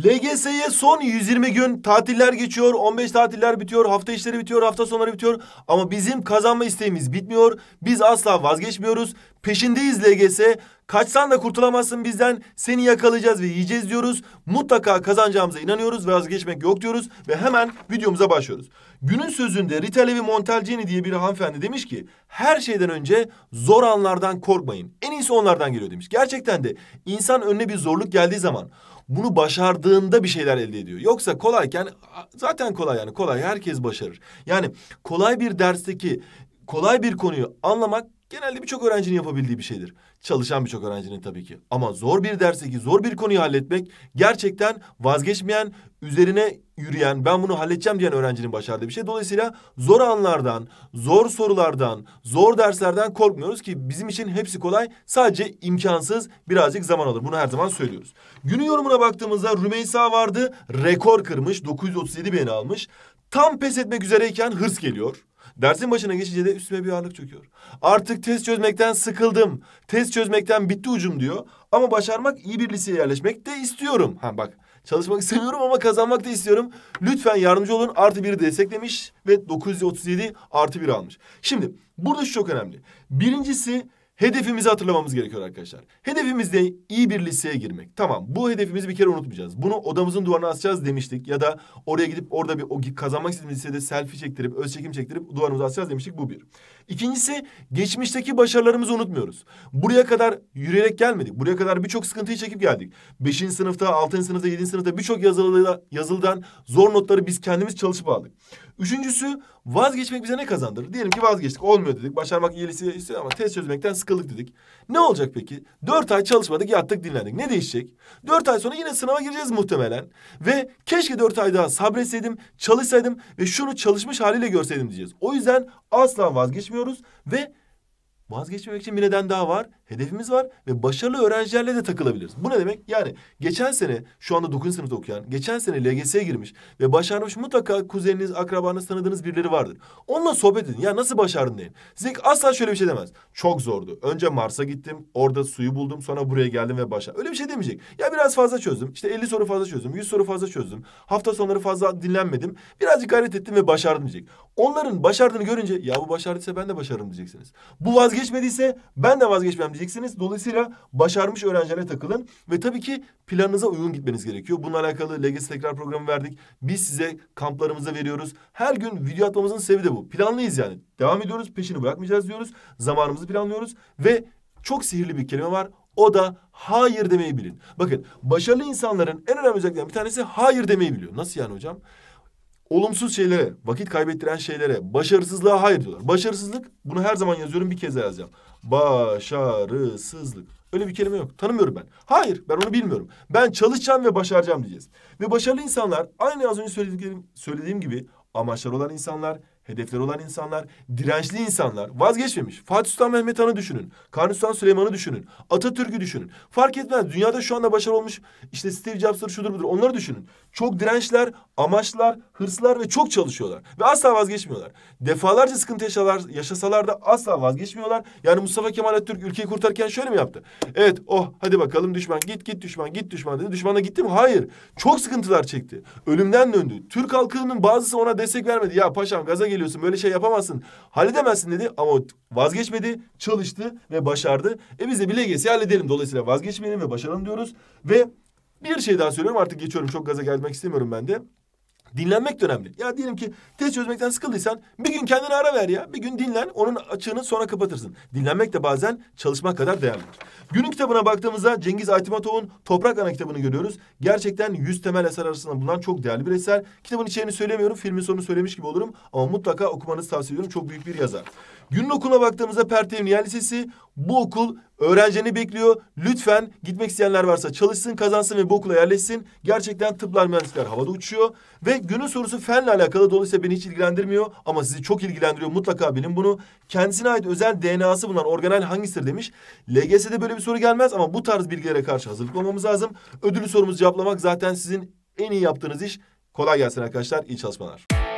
LGS'ye son 120 gün tatiller geçiyor, 15 tatiller bitiyor, hafta işleri bitiyor, hafta sonları bitiyor. Ama bizim kazanma isteğimiz bitmiyor. Biz asla vazgeçmiyoruz. Peşindeyiz LGS. Kaçsan da kurtulamazsın bizden. Seni yakalayacağız ve yiyeceğiz diyoruz. Mutlaka kazanacağımıza inanıyoruz ve vazgeçmek yok diyoruz. Ve hemen videomuza başlıyoruz. Günün sözünde Rita Levi Montalcini diye bir hanımefendi demiş ki... ...her şeyden önce zor anlardan korkmayın. En iyisi onlardan geliyor demiş. Gerçekten de insan önüne bir zorluk geldiği zaman bunu başardığında bir şeyler elde ediyor. Yoksa kolayken zaten kolay yani kolay herkes başarır. Yani kolay bir dersteki kolay bir konuyu anlamak genelde birçok öğrencinin yapabildiği bir şeydir. Çalışan birçok öğrencinin tabii ki. Ama zor bir dersteki zor bir konuyu halletmek gerçekten vazgeçmeyen, üzerine yürüyen, ben bunu halledeceğim diyen öğrencinin başardığı bir şey. Dolayısıyla zor anlardan, zor sorulardan, zor derslerden korkmuyoruz ki bizim için hepsi kolay. Sadece imkansız birazcık zaman alır. Bunu her zaman söylüyoruz. Günün yorumuna baktığımızda Rümeysa vardı. Rekor kırmış. 937 beğeni almış. Tam pes etmek üzereyken hırs geliyor. Dersin başına geçince de üstüme bir ağırlık çöküyor. Artık test çözmekten sıkıldım. Test çözmekten bitti ucum diyor. Ama başarmak iyi bir liseye yerleşmek de istiyorum. Ha bak çalışmak istemiyorum ama kazanmak da istiyorum. Lütfen yardımcı olun. Artı biri desteklemiş ve 937 artı bir almış. Şimdi burada şu çok önemli. Birincisi Hedefimizi hatırlamamız gerekiyor arkadaşlar. Hedefimiz de iyi bir liseye girmek. Tamam bu hedefimizi bir kere unutmayacağız. Bunu odamızın duvarına asacağız demiştik. Ya da oraya gidip orada bir o kazanmak istediğimiz lisede selfie çektirip öz çekim çektirip duvarımıza asacağız demiştik bu bir. İkincisi geçmişteki başarılarımızı unutmuyoruz. Buraya kadar yürüyerek gelmedik. Buraya kadar birçok sıkıntıyı çekip geldik. Beşinci sınıfta, altıncı sınıfta, yedinci sınıfta birçok yazılıda, yazıldan zor notları biz kendimiz çalışıp aldık. Üçüncüsü vazgeçmek bize ne kazandırır? Diyelim ki vazgeçtik olmuyor dedik. Başarmak iyilisi istiyor ama test çözmekten sıkıldık dedik. Ne olacak peki? Dört ay çalışmadık yattık dinlendik. Ne değişecek? Dört ay sonra yine sınava gireceğiz muhtemelen. Ve keşke dört ay daha sabretseydim, çalışsaydım ve şunu çalışmış haliyle görseydim diyeceğiz. O yüzden asla vazgeçmiyoruz ve vazgeçmemek için bir neden daha var hedefimiz var ve başarılı öğrencilerle de takılabiliriz. Bu ne demek? Yani geçen sene şu anda 9. sınıfta okuyan, geçen sene LGS'ye girmiş ve başarmış mutlaka kuzeniniz, akrabanız, tanıdığınız birileri vardır. Onunla sohbet edin. Ya nasıl başardın deyin. Zik asla şöyle bir şey demez. Çok zordu. Önce Mars'a gittim, orada suyu buldum, sonra buraya geldim ve başardım. Öyle bir şey demeyecek. Ya biraz fazla çözdüm. İşte 50 soru fazla çözdüm, 100 soru fazla çözdüm. Hafta sonları fazla dinlenmedim. Birazcık gayret ettim ve başardım diyecek. Onların başardığını görünce ya bu başardıysa ben de başarırım diyeceksiniz. Bu vazgeçmediyse ben de vazgeçmem diyecek vereceksiniz. Dolayısıyla başarmış öğrencilere takılın ve tabii ki planınıza uygun gitmeniz gerekiyor. Bununla alakalı LGS tekrar programı verdik. Biz size kamplarımızı veriyoruz. Her gün video atmamızın sebebi de bu. Planlıyız yani. Devam ediyoruz, peşini bırakmayacağız diyoruz. Zamanımızı planlıyoruz ve çok sihirli bir kelime var. O da hayır demeyi bilin. Bakın başarılı insanların en önemli özelliklerinden bir tanesi hayır demeyi biliyor. Nasıl yani hocam? olumsuz şeylere, vakit kaybettiren şeylere, başarısızlığa hayır diyorlar. Başarısızlık, bunu her zaman yazıyorum bir kez daha yazacağım. Başarısızlık. Öyle bir kelime yok. Tanımıyorum ben. Hayır, ben onu bilmiyorum. Ben çalışacağım ve başaracağım diyeceğiz. Ve başarılı insanlar aynı az önce söylediğim, söylediğim gibi amaçlar olan insanlar, hedefler olan insanlar, dirençli insanlar, vazgeçmemiş. Fatih Sultan Mehmet Han'ı düşünün. Kanuni Sultan Süleyman'ı düşünün. Atatürk'ü düşünün. Fark etmez. Dünyada şu anda başarılı olmuş işte Steve Jobs'ları şudur budur. Onları düşünün. Çok dirençler amaçlar, hırslar ve çok çalışıyorlar. Ve asla vazgeçmiyorlar. Defalarca sıkıntı yaşalar, yaşasalar da asla vazgeçmiyorlar. Yani Mustafa Kemal Atatürk ülkeyi kurtarken şöyle mi yaptı? Evet oh hadi bakalım düşman git git düşman git düşman dedi. Düşmana gitti mi? Hayır. Çok sıkıntılar çekti. Ölümden döndü. Türk halkının bazısı ona destek vermedi. Ya paşam gaza geliyorsun böyle şey yapamazsın. Halledemezsin dedi ama vazgeçmedi. Çalıştı ve başardı. E biz de bilgesi halledelim. Dolayısıyla vazgeçmeyelim ve başaralım diyoruz. Ve bir şey daha söylüyorum artık geçiyorum çok gaza gelmek istemiyorum ben de. Dinlenmek de önemli. Ya diyelim ki test çözmekten sıkıldıysan bir gün kendine ara ver ya. Bir gün dinlen, onun açığını sonra kapatırsın. Dinlenmek de bazen çalışmak kadar değerli. Günün kitabına baktığımızda Cengiz Aytimatov'un Toprak Ana kitabını görüyoruz. Gerçekten yüz temel eser arasında bulunan çok değerli bir eser. Kitabın içeriğini söylemiyorum, filmin sonunu söylemiş gibi olurum. Ama mutlaka okumanızı tavsiye ediyorum. Çok büyük bir yazar. Günün okuluna baktığımızda Pertevniyen Lisesi, bu okul öğrencini bekliyor. Lütfen gitmek isteyenler varsa çalışsın, kazansın ve bu okula yerleşsin. Gerçekten tıplar, mühendisler havada uçuyor. Ve günün sorusu fenle alakalı. Dolayısıyla beni hiç ilgilendirmiyor ama sizi çok ilgilendiriyor. Mutlaka bilin bunu. Kendisine ait özel DNA'sı bunlar. organel hangisidir demiş. LGS'de böyle bir soru gelmez ama bu tarz bilgilere karşı hazırlıklı olmamız lazım. Ödülü sorumuzu cevaplamak zaten sizin en iyi yaptığınız iş. Kolay gelsin arkadaşlar. İyi çalışmalar.